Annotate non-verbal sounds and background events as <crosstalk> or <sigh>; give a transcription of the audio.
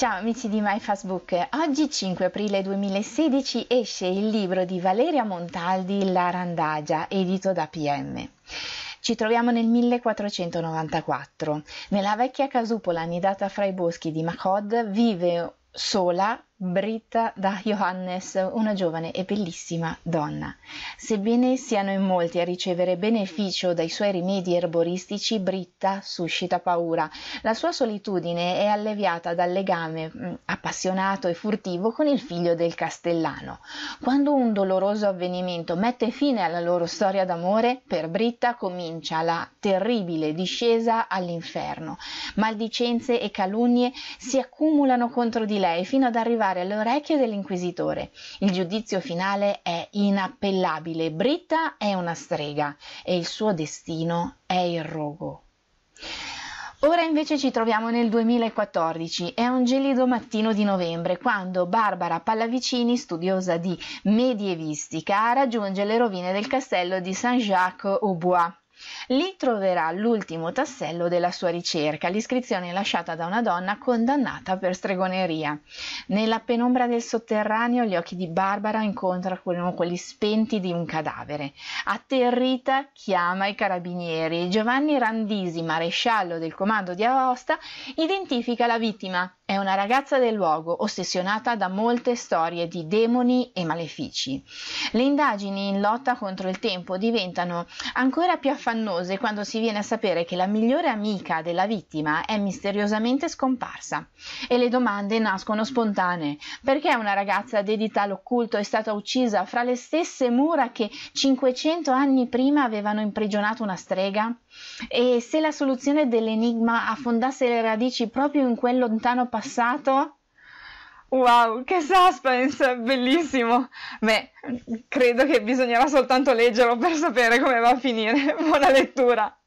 Ciao amici di MyFacebook, oggi 5 aprile 2016 esce il libro di Valeria Montaldi La Randagia, edito da PM. Ci troviamo nel 1494. Nella vecchia casupola annidata fra i boschi di Mahod vive sola Britta da Johannes, una giovane e bellissima donna. Sebbene siano in molti a ricevere beneficio dai suoi rimedi erboristici, Britta suscita paura. La sua solitudine è alleviata dal legame mm, appassionato e furtivo con il figlio del castellano. Quando un doloroso avvenimento mette fine alla loro storia d'amore, per Britta comincia la terribile discesa all'inferno. Maldicenze e calunnie si accumulano contro di lei fino ad arrivare arrivare alle orecchie dell'inquisitore. Il giudizio finale è inappellabile. Britta è una strega e il suo destino è il rogo. Ora invece ci troviamo nel 2014, è un gelido mattino di novembre quando Barbara Pallavicini, studiosa di medievistica, raggiunge le rovine del castello di saint jacques aux bois Lì troverà l'ultimo tassello della sua ricerca, l'iscrizione lasciata da una donna condannata per stregoneria. Nella penombra del sotterraneo gli occhi di Barbara incontrano quelli spenti di un cadavere. Atterrita chiama i carabinieri. Giovanni Randisi, maresciallo del comando di Aosta, identifica la vittima è una ragazza del luogo, ossessionata da molte storie di demoni e malefici. Le indagini in lotta contro il tempo diventano ancora più affannose quando si viene a sapere che la migliore amica della vittima è misteriosamente scomparsa e le domande nascono spontanee. Perché una ragazza dedita all'occulto è stata uccisa fra le stesse mura che 500 anni prima avevano imprigionato una strega? E se la soluzione dell'enigma affondasse le radici proprio in quel lontano passato passato. Wow, che suspense, bellissimo. Beh, credo che bisognerà soltanto leggerlo per sapere come va a finire. <laughs> Buona lettura.